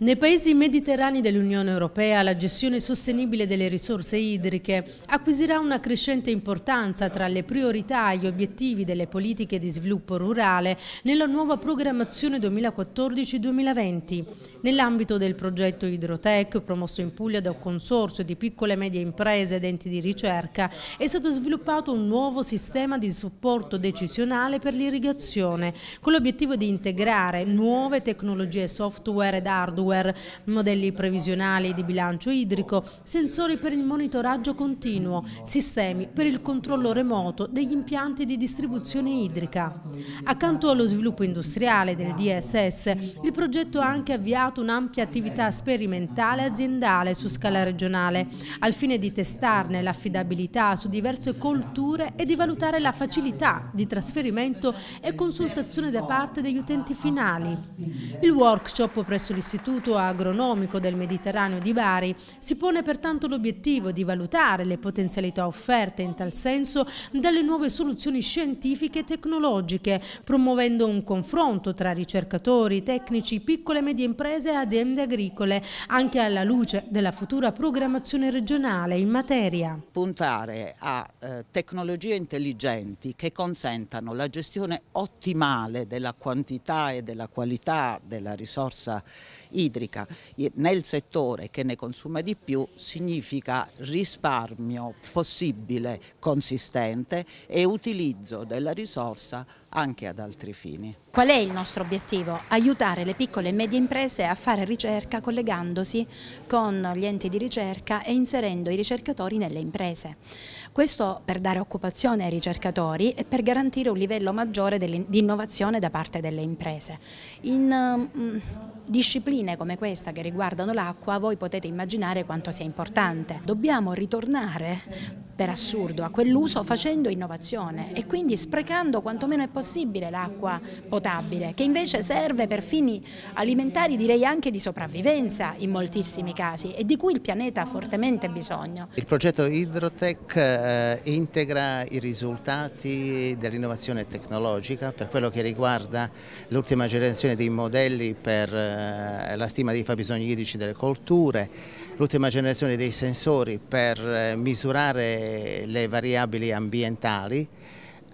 Nei paesi mediterranei dell'Unione Europea la gestione sostenibile delle risorse idriche acquisirà una crescente importanza tra le priorità e gli obiettivi delle politiche di sviluppo rurale nella nuova programmazione 2014-2020. Nell'ambito del progetto Idrotech, promosso in Puglia da un consorzio di piccole e medie imprese ed enti di ricerca, è stato sviluppato un nuovo sistema di supporto decisionale per l'irrigazione, con l'obiettivo di integrare nuove tecnologie software ed hardware hardware, modelli previsionali di bilancio idrico, sensori per il monitoraggio continuo, sistemi per il controllo remoto degli impianti di distribuzione idrica. Accanto allo sviluppo industriale del DSS, il progetto ha anche avviato un'ampia attività sperimentale aziendale su scala regionale, al fine di testarne l'affidabilità su diverse colture e di valutare la facilità di trasferimento e consultazione da parte degli utenti finali. Il workshop presso l'Istituto Istituto Agronomico del Mediterraneo di Bari, si pone pertanto l'obiettivo di valutare le potenzialità offerte in tal senso dalle nuove soluzioni scientifiche e tecnologiche, promuovendo un confronto tra ricercatori, tecnici, piccole e medie imprese e aziende agricole, anche alla luce della futura programmazione regionale in materia. Puntare a eh, tecnologie intelligenti che consentano la gestione ottimale della quantità e della qualità della risorsa idrica idrica nel settore che ne consuma di più significa risparmio possibile, consistente e utilizzo della risorsa anche ad altri fini. Qual è il nostro obiettivo? Aiutare le piccole e medie imprese a fare ricerca collegandosi con gli enti di ricerca e inserendo i ricercatori nelle imprese. Questo per dare occupazione ai ricercatori e per garantire un livello maggiore di innovazione da parte delle imprese. In mm, discipline come questa che riguardano l'acqua voi potete immaginare quanto sia importante. Dobbiamo ritornare per assurdo a quell'uso facendo innovazione e quindi sprecando quanto meno è possibile l'acqua potabile che invece serve per fini alimentari direi anche di sopravvivenza in moltissimi casi e di cui il pianeta ha fortemente bisogno. Il progetto Hydrotech eh, integra i risultati dell'innovazione tecnologica per quello che riguarda l'ultima generazione dei modelli per eh, la stima dei fabbisogni idrici delle colture l'ultima generazione dei sensori per eh, misurare le variabili ambientali,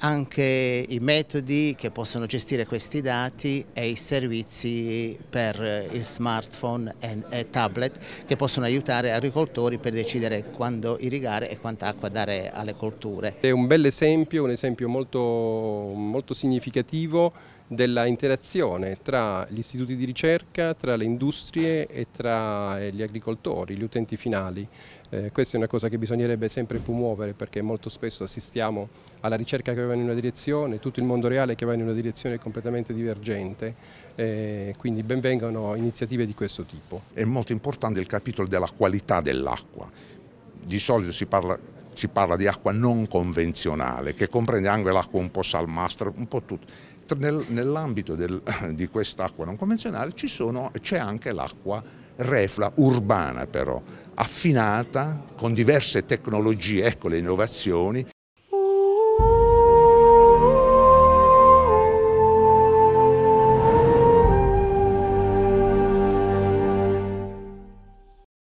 anche i metodi che possono gestire questi dati e i servizi per eh, il smartphone e tablet che possono aiutare agricoltori per decidere quando irrigare e quanta acqua dare alle colture. È un bel esempio, un esempio molto, molto significativo della interazione tra gli istituti di ricerca, tra le industrie e tra eh, gli agricoltori, gli utenti finali. Eh, questa è una cosa che bisognerebbe sempre promuovere perché molto spesso assistiamo alla ricerca che va in una direzione, tutto il mondo reale che va in una direzione completamente divergente, eh, quindi benvengano iniziative di questo tipo. È molto importante il capitolo della qualità dell'acqua. Di solito si parla si parla di acqua non convenzionale, che comprende anche l'acqua un po' salmastra, un po' tutto. Nel, nell'ambito di quest'acqua non convenzionale c'è anche l'acqua refla urbana però, affinata con diverse tecnologie, ecco le innovazioni